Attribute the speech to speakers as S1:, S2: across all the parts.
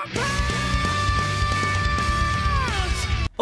S1: my pain!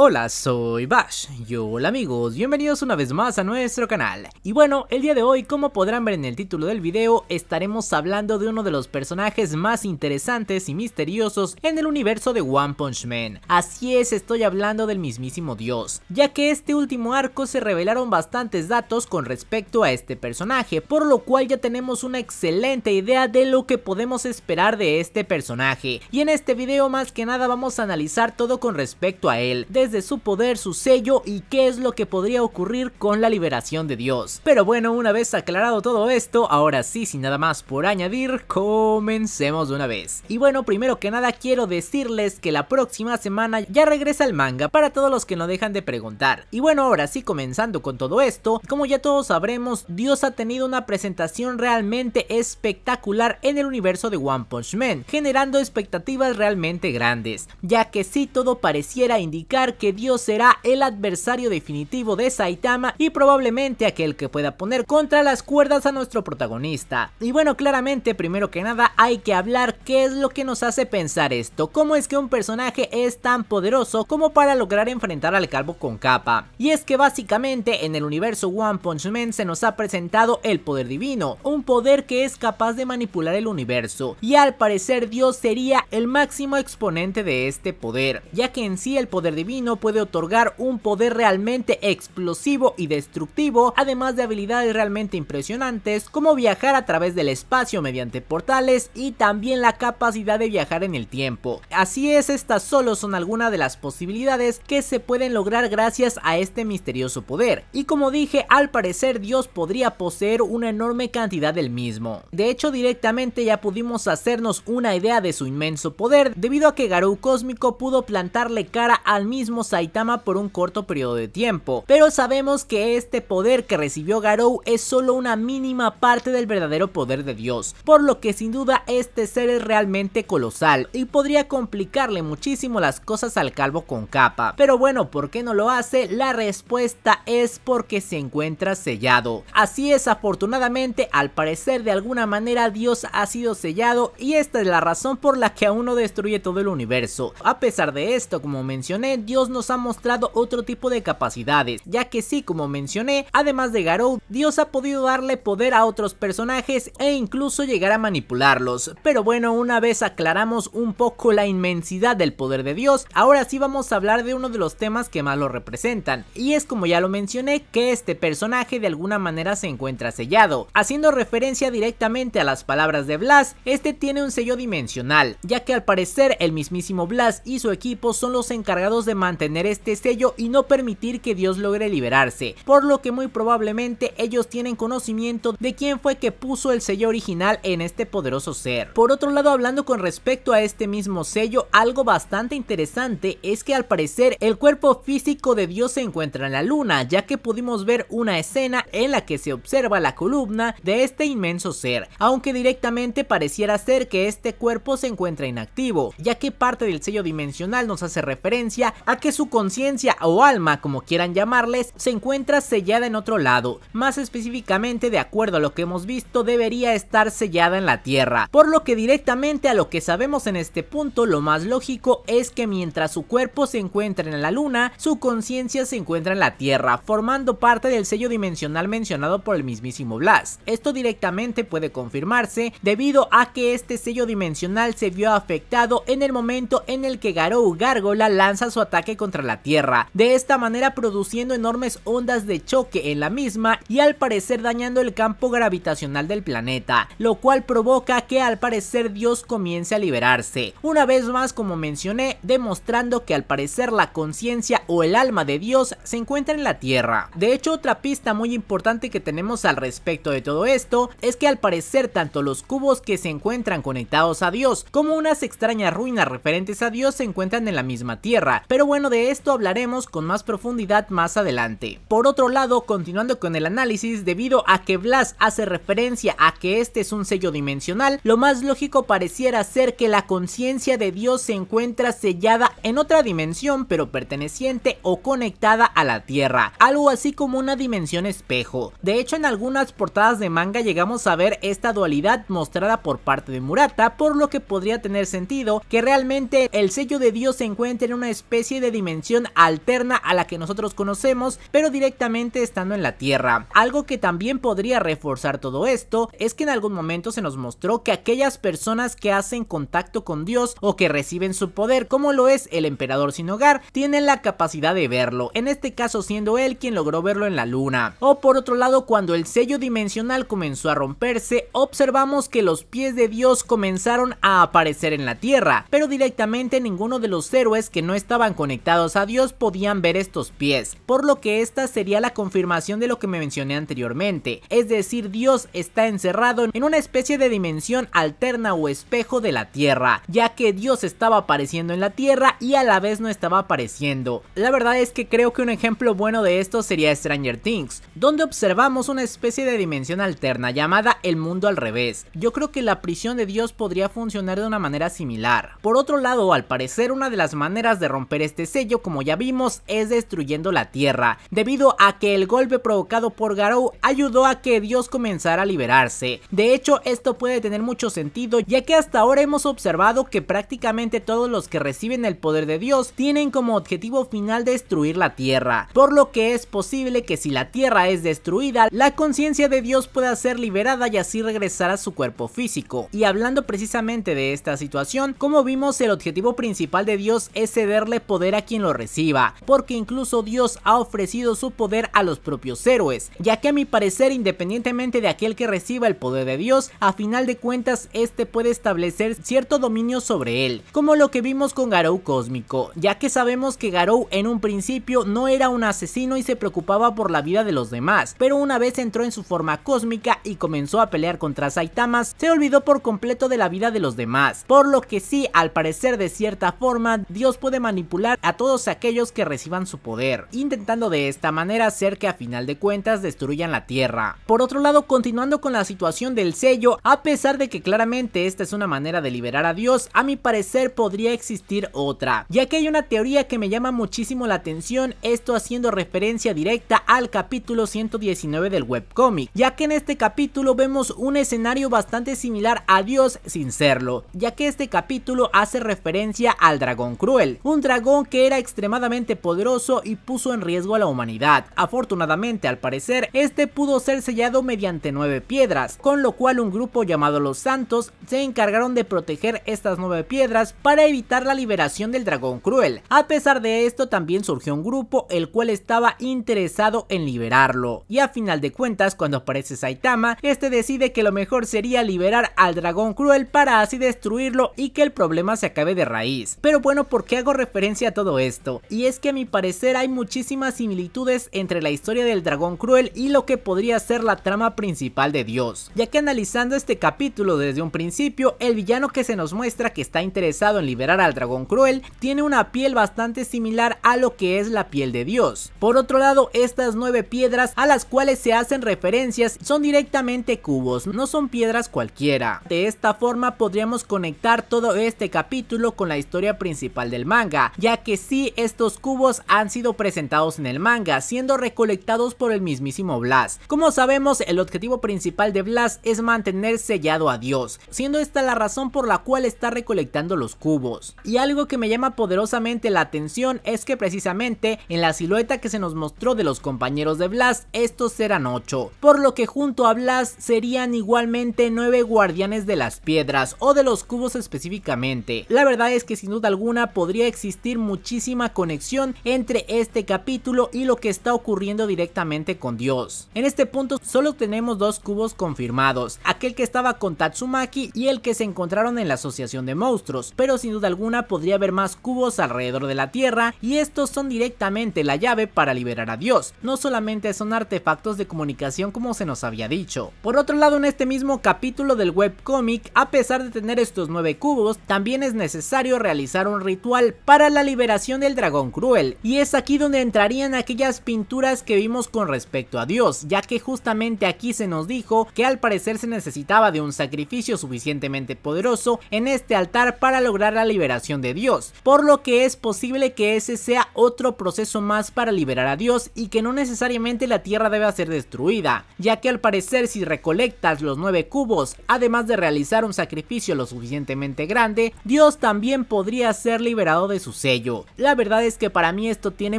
S1: Hola, soy Bash. Y hola amigos, bienvenidos una vez más a nuestro canal. Y bueno, el día de hoy, como podrán ver en el título del video, estaremos hablando de uno de los personajes más interesantes y misteriosos en el universo de One Punch Man. Así es, estoy hablando del mismísimo Dios, ya que este último arco se revelaron bastantes datos con respecto a este personaje, por lo cual ya tenemos una excelente idea de lo que podemos esperar de este personaje. Y en este video más que nada vamos a analizar todo con respecto a él, de su poder, su sello y qué es lo que podría ocurrir con la liberación de Dios. Pero bueno, una vez aclarado todo esto, ahora sí, sin nada más por añadir, comencemos de una vez. Y bueno, primero que nada quiero decirles que la próxima semana ya regresa el manga para todos los que no dejan de preguntar. Y bueno, ahora sí, comenzando con todo esto, como ya todos sabremos, Dios ha tenido una presentación realmente espectacular en el universo de One Punch Man, generando expectativas realmente grandes, ya que si todo pareciera indicar que Dios será el adversario definitivo de Saitama y probablemente aquel que pueda poner contra las cuerdas a nuestro protagonista. Y bueno, claramente primero que nada hay que hablar qué es lo que nos hace pensar esto, cómo es que un personaje es tan poderoso como para lograr enfrentar al calvo con capa. Y es que básicamente en el universo One Punch Man se nos ha presentado el poder divino, un poder que es capaz de manipular el universo, y al parecer Dios sería el máximo exponente de este poder, ya que en sí el poder divino puede otorgar un poder realmente explosivo y destructivo, además de habilidades realmente impresionantes como viajar a través del espacio mediante portales y también la capacidad de viajar en el tiempo. Así es, estas solo son algunas de las posibilidades que se pueden lograr gracias a este misterioso poder. Y como dije, al parecer Dios podría poseer una enorme cantidad del mismo. De hecho, directamente ya pudimos hacernos una idea de su inmenso poder, debido a que Garou Cósmico pudo plantarle cara al mismo Saitama por un corto periodo de tiempo, pero sabemos que este poder que recibió Garou es solo una mínima parte del verdadero poder de Dios, por lo que sin duda este ser es realmente colosal y podría complicarle muchísimo las cosas al calvo con capa. Pero bueno, ¿por qué no lo hace? La respuesta es porque se encuentra sellado. Así es, afortunadamente, al parecer de alguna manera Dios ha sido sellado y esta es la razón por la que aún no destruye todo el universo. A pesar de esto, como mencioné, Dios nos ha mostrado otro tipo de capacidades, ya que sí, como mencioné, además de Garou, Dios ha podido darle poder a otros personajes e incluso llegar a manipularlos. Pero bueno, una vez aclaramos un poco la inmensidad del poder de Dios, ahora sí vamos a hablar de uno de los temas que más lo representan, y es como ya lo mencioné, que este personaje de alguna manera se encuentra sellado. Haciendo referencia directamente a las palabras de Blas, este tiene un sello dimensional, ya que al parecer el mismísimo Blas y su equipo son los encargados de mantener este sello y no permitir que Dios logre liberarse, por lo que muy probablemente ellos tienen conocimiento de quién fue que puso el sello original en este poderoso ser. Por otro lado, hablando con respecto a este mismo sello, algo bastante interesante es que al parecer el cuerpo físico de Dios se encuentra en la luna, ya que pudimos ver una escena en la que se observa la columna de este inmenso ser, aunque directamente pareciera ser que este cuerpo se encuentra inactivo, ya que parte del sello dimensional nos hace referencia a que su conciencia o alma, como quieran llamarles, se encuentra sellada en otro lado, más específicamente de acuerdo a lo que hemos visto debería estar sellada en la Tierra, por lo que directamente a lo que sabemos en este punto lo más lógico es que mientras su cuerpo se encuentra en la Luna, su conciencia se encuentra en la Tierra, formando parte del sello dimensional mencionado por el mismísimo Blast, Esto directamente puede confirmarse debido a que este sello dimensional se vio afectado en el momento en el que Garou Gargola lanza su ataque contra la Tierra, de esta manera produciendo enormes ondas de choque en la misma y al parecer dañando el campo gravitacional del planeta, lo cual provoca que al parecer Dios comience a liberarse. Una vez más, como mencioné, demostrando que al parecer la conciencia o el alma de Dios se encuentra en la Tierra. De hecho, otra pista muy importante que tenemos al respecto de todo esto es que al parecer tanto los cubos que se encuentran conectados a Dios como unas extrañas ruinas referentes a Dios se encuentran en la misma Tierra, pero bueno, de esto hablaremos con más profundidad más adelante. Por otro lado, continuando con el análisis, debido a que Blas hace referencia a que este es un sello dimensional, lo más lógico pareciera ser que la conciencia de Dios se encuentra sellada en otra dimensión, pero perteneciente o conectada a la Tierra, algo así como una dimensión espejo. De hecho, en algunas portadas de manga llegamos a ver esta dualidad mostrada por parte de Murata, por lo que podría tener sentido que realmente el sello de Dios se encuentre en una especie de dimensión alterna a la que nosotros conocemos, pero directamente estando en la Tierra. Algo que también podría reforzar todo esto es que en algún momento se nos mostró que aquellas personas que hacen contacto con Dios o que reciben su poder, como lo es el emperador sin hogar, tienen la capacidad de verlo, en este caso siendo él quien logró verlo en la luna. O por otro lado, cuando el sello dimensional comenzó a romperse, observamos que los pies de Dios comenzaron a aparecer en la Tierra, pero directamente ninguno de los héroes que no estaban conectados a Dios podían ver estos pies, por lo que esta sería la confirmación de lo que me mencioné anteriormente, es decir, Dios está encerrado en una especie de dimensión alterna o espejo de la Tierra, ya que Dios estaba apareciendo en la Tierra y a la vez no estaba apareciendo. La verdad es que creo que un ejemplo bueno de esto sería Stranger Things, donde observamos una especie de dimensión alterna llamada el mundo al revés. Yo creo que la prisión de Dios podría funcionar de una manera similar. Por otro lado, al parecer una de las maneras de romper este sello como ya vimos es destruyendo la tierra, debido a que el golpe provocado por Garou ayudó a que Dios comenzara a liberarse. De hecho esto puede tener mucho sentido ya que hasta ahora hemos observado que prácticamente todos los que reciben el poder de Dios tienen como objetivo final destruir la tierra, por lo que es posible que si la tierra es destruida, la conciencia de Dios pueda ser liberada y así regresar a su cuerpo físico. Y hablando precisamente de esta situación, como vimos el objetivo principal de Dios es cederle poder a quien lo reciba, porque incluso Dios ha ofrecido su poder a los propios héroes, ya que a mi parecer independientemente de aquel que reciba el poder de Dios, a final de cuentas este puede establecer cierto dominio sobre él, como lo que vimos con Garou Cósmico, ya que sabemos que Garou en un principio no era un asesino y se preocupaba por la vida de los demás, pero una vez entró en su forma cósmica y comenzó a pelear contra Saitamas, se olvidó por completo de la vida de los demás, por lo que sí, al parecer de cierta forma, Dios puede manipular a todos aquellos que reciban su poder, intentando de esta manera hacer que a final de cuentas destruyan la Tierra. Por otro lado, continuando con la situación del sello, a pesar de que claramente esta es una manera de liberar a Dios, a mi parecer podría existir otra, ya que hay una teoría que me llama muchísimo la atención, esto haciendo referencia directa al capítulo 119 del webcomic, ya que en este capítulo vemos un escenario bastante similar a Dios sin serlo, ya que este capítulo hace referencia al dragón cruel, un dragón que era extremadamente poderoso y puso en riesgo a la humanidad. Afortunadamente, al parecer, este pudo ser sellado mediante nueve piedras, con lo cual un grupo llamado los Santos se encargaron de proteger estas nueve piedras para evitar la liberación del dragón cruel. A pesar de esto, también surgió un grupo el cual estaba interesado en liberarlo. Y a final de cuentas, cuando aparece Saitama, este decide que lo mejor sería liberar al dragón cruel para así destruirlo y que el problema se acabe de raíz. Pero bueno, ¿por qué hago referencia a todo esto, y es que a mi parecer hay muchísimas similitudes entre la historia del dragón cruel y lo que podría ser la trama principal de Dios, ya que analizando este capítulo desde un principio, el villano que se nos muestra que está interesado en liberar al dragón cruel tiene una piel bastante similar a lo que es la piel de Dios. Por otro lado, estas nueve piedras a las cuales se hacen referencias son directamente cubos, no son piedras cualquiera. De esta forma podríamos conectar todo este capítulo con la historia principal del manga, ya que que sí, estos cubos han sido presentados en el manga, siendo recolectados por el mismísimo Blast. Como sabemos, el objetivo principal de Blast es mantener sellado a Dios, siendo esta la razón por la cual está recolectando los cubos. Y algo que me llama poderosamente la atención es que precisamente en la silueta que se nos mostró de los compañeros de Blast, estos eran 8, por lo que junto a Blast serían igualmente ...nueve guardianes de las piedras o de los cubos específicamente. La verdad es que sin duda alguna podría existir muchísima conexión entre este capítulo y lo que está ocurriendo directamente con Dios. En este punto solo tenemos dos cubos confirmados, aquel que estaba con Tatsumaki y el que se encontraron en la asociación de monstruos, pero sin duda alguna podría haber más cubos alrededor de la Tierra y estos son directamente la llave para liberar a Dios, no solamente son artefactos de comunicación como se nos había dicho. Por otro lado en este mismo capítulo del webcomic, a pesar de tener estos nueve cubos, también es necesario realizar un ritual para la liberación del dragón cruel, y es aquí donde entrarían aquellas pinturas que vimos con respecto a Dios, ya que justamente aquí se nos dijo que al parecer se necesitaba de un sacrificio suficientemente poderoso en este altar para lograr la liberación de Dios, por lo que es posible que ese sea otro proceso más para liberar a Dios y que no necesariamente la tierra deba ser destruida, ya que al parecer si recolectas los nueve cubos, además de realizar un sacrificio lo suficientemente grande, Dios también podría ser liberado de su sello. La verdad es que para mí esto tiene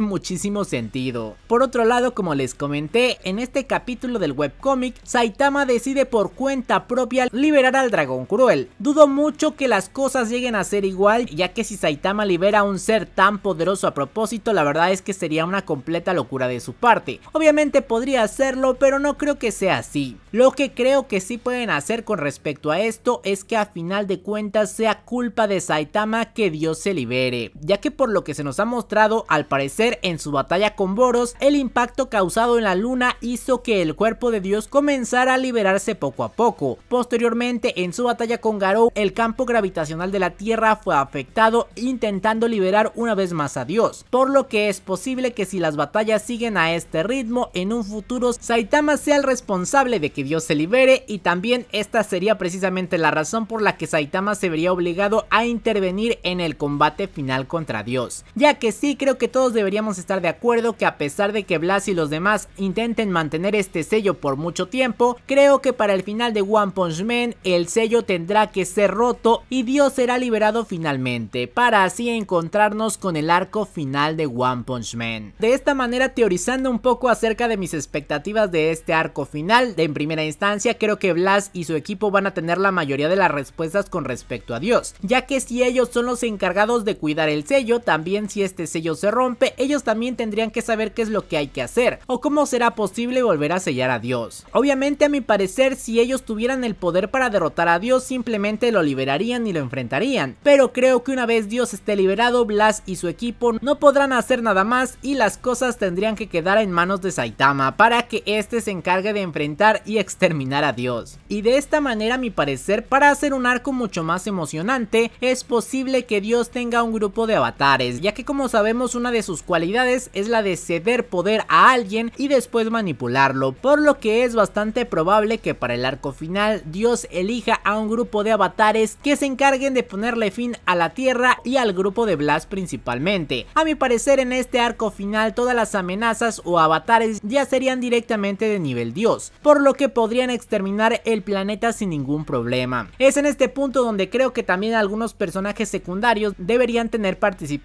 S1: muchísimo sentido. Por otro lado, como les comenté, en este capítulo del webcomic, Saitama decide por cuenta propia liberar al dragón cruel. Dudo mucho que las cosas lleguen a ser igual, ya que si Saitama libera a un ser tan poderoso a propósito, la verdad es que sería una completa locura de su parte. Obviamente podría hacerlo, pero no creo que sea así. Lo que creo que sí pueden hacer con respecto a esto es que a final de cuentas sea culpa de Saitama que Dios se libere, ya que por lo que se nos ha mostrado, al parecer en su batalla con Boros, el impacto causado en la luna hizo que el cuerpo de Dios comenzara a liberarse poco a poco. Posteriormente, en su batalla con Garou, el campo gravitacional de la Tierra fue afectado intentando liberar una vez más a Dios, por lo que es posible que si las batallas siguen a este ritmo, en un futuro Saitama sea el responsable de que Dios se libere y también esta sería precisamente la razón por la que Saitama se vería obligado a intervenir en el combate final contra Dios ya que sí creo que todos deberíamos estar de acuerdo que a pesar de que Blas y los demás intenten mantener este sello por mucho tiempo, creo que para el final de One Punch Man el sello tendrá que ser roto y Dios será liberado finalmente, para así encontrarnos con el arco final de One Punch Man. De esta manera teorizando un poco acerca de mis expectativas de este arco final, en primera instancia creo que Blas y su equipo van a tener la mayoría de las respuestas con respecto a Dios, ya que si ellos son los encargados de cuidar el sello, también si este sello se rompe, ellos también tendrían que saber qué es lo que hay que hacer o cómo será posible volver a sellar a Dios. Obviamente a mi parecer si ellos tuvieran el poder para derrotar a Dios simplemente lo liberarían y lo enfrentarían, pero creo que una vez Dios esté liberado, Blas y su equipo no podrán hacer nada más y las cosas tendrían que quedar en manos de Saitama para que éste se encargue de enfrentar y exterminar a Dios. Y de esta manera a mi parecer para hacer un arco mucho más emocionante es posible que Dios tenga un grupo de avatar ya que como sabemos una de sus cualidades es la de ceder poder a alguien y después manipularlo, por lo que es bastante probable que para el arco final Dios elija a un grupo de avatares que se encarguen de ponerle fin a la Tierra y al grupo de Blast principalmente. A mi parecer en este arco final todas las amenazas o avatares ya serían directamente de nivel Dios, por lo que podrían exterminar el planeta sin ningún problema. Es en este punto donde creo que también algunos personajes secundarios deberían tener participación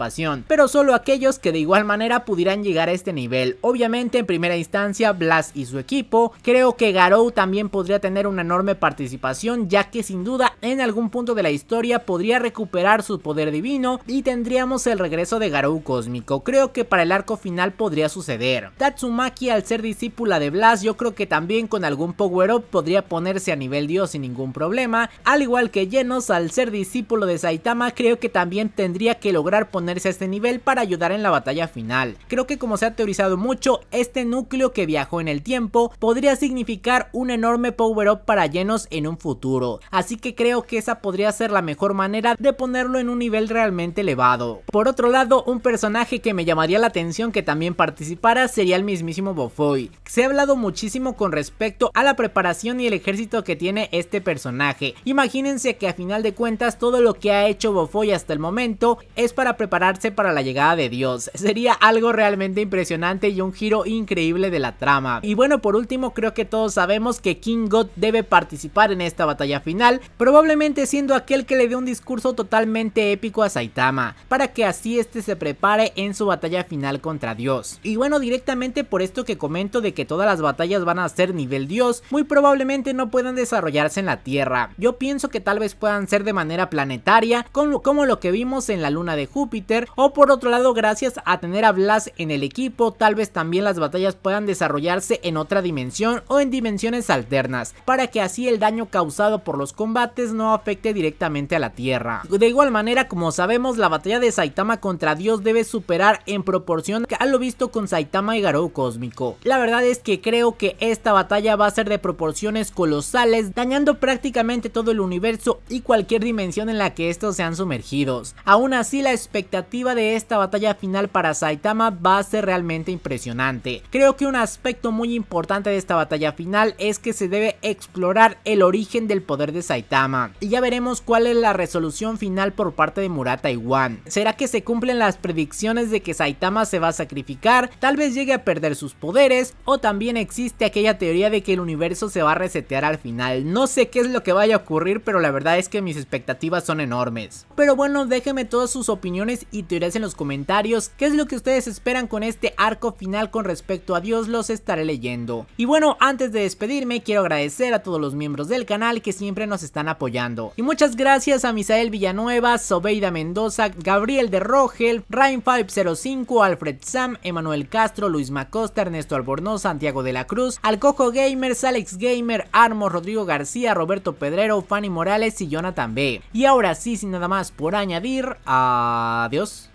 S1: pero solo aquellos que de igual manera pudieran llegar a este nivel. Obviamente en primera instancia Blas y su equipo, creo que Garou también podría tener una enorme participación ya que sin duda en algún punto de la historia podría recuperar su poder divino y tendríamos el regreso de Garou cósmico, creo que para el arco final podría suceder. Tatsumaki al ser discípula de Blas yo creo que también con algún power up podría ponerse a nivel dios sin ningún problema, al igual que Genos al ser discípulo de Saitama creo que también tendría que lograr poner a este nivel para ayudar en la batalla final. Creo que como se ha teorizado mucho, este núcleo que viajó en el tiempo podría significar un enorme power up para llenos en un futuro, así que creo que esa podría ser la mejor manera de ponerlo en un nivel realmente elevado. Por otro lado, un personaje que me llamaría la atención que también participara sería el mismísimo Bofoy. Se ha hablado muchísimo con respecto a la preparación y el ejército que tiene este personaje. Imagínense que a final de cuentas todo lo que ha hecho Bofoy hasta el momento es para preparar para la llegada de Dios. Sería algo realmente impresionante y un giro increíble de la trama. Y bueno, por último, creo que todos sabemos que King God debe participar en esta batalla final, probablemente siendo aquel que le dé un discurso totalmente épico a Saitama, para que así este se prepare en su batalla final contra Dios. Y bueno, directamente por esto que comento de que todas las batallas van a ser nivel Dios, muy probablemente no puedan desarrollarse en la Tierra. Yo pienso que tal vez puedan ser de manera planetaria, como lo que vimos en la luna de Júpiter o por otro lado gracias a tener a Blas en el equipo tal vez también las batallas puedan desarrollarse en otra dimensión o en dimensiones alternas para que así el daño causado por los combates no afecte directamente a la tierra. De igual manera como sabemos la batalla de Saitama contra Dios debe superar en proporción a lo visto con Saitama y Garou Cósmico. La verdad es que creo que esta batalla va a ser de proporciones colosales dañando prácticamente todo el universo y cualquier dimensión en la que estos sean sumergidos. Aún así la expectativa de esta batalla final para Saitama va a ser realmente impresionante. Creo que un aspecto muy importante de esta batalla final es que se debe explorar el origen del poder de Saitama. Y ya veremos cuál es la resolución final por parte de Murata y Wan. ¿Será que se cumplen las predicciones de que Saitama se va a sacrificar? Tal vez llegue a perder sus poderes o también existe aquella teoría de que el universo se va a resetear al final. No sé qué es lo que vaya a ocurrir pero la verdad es que mis expectativas son enormes. Pero bueno déjenme todas sus opiniones y te teorías en los comentarios, qué es lo que ustedes esperan con este arco final con respecto a Dios, los estaré leyendo. Y bueno, antes de despedirme, quiero agradecer a todos los miembros del canal que siempre nos están apoyando. Y muchas gracias a Misael Villanueva, Sobeida Mendoza, Gabriel de Rogel, Rain505, Alfred Sam, Emanuel Castro, Luis Macosta, Ernesto Albornoz, Santiago de la Cruz, Alcojo Gamers, Alex Gamer, armo Rodrigo García, Roberto Pedrero, Fanny Morales y Jonathan B. Y ahora sí, sin nada más por añadir, a... Adiós.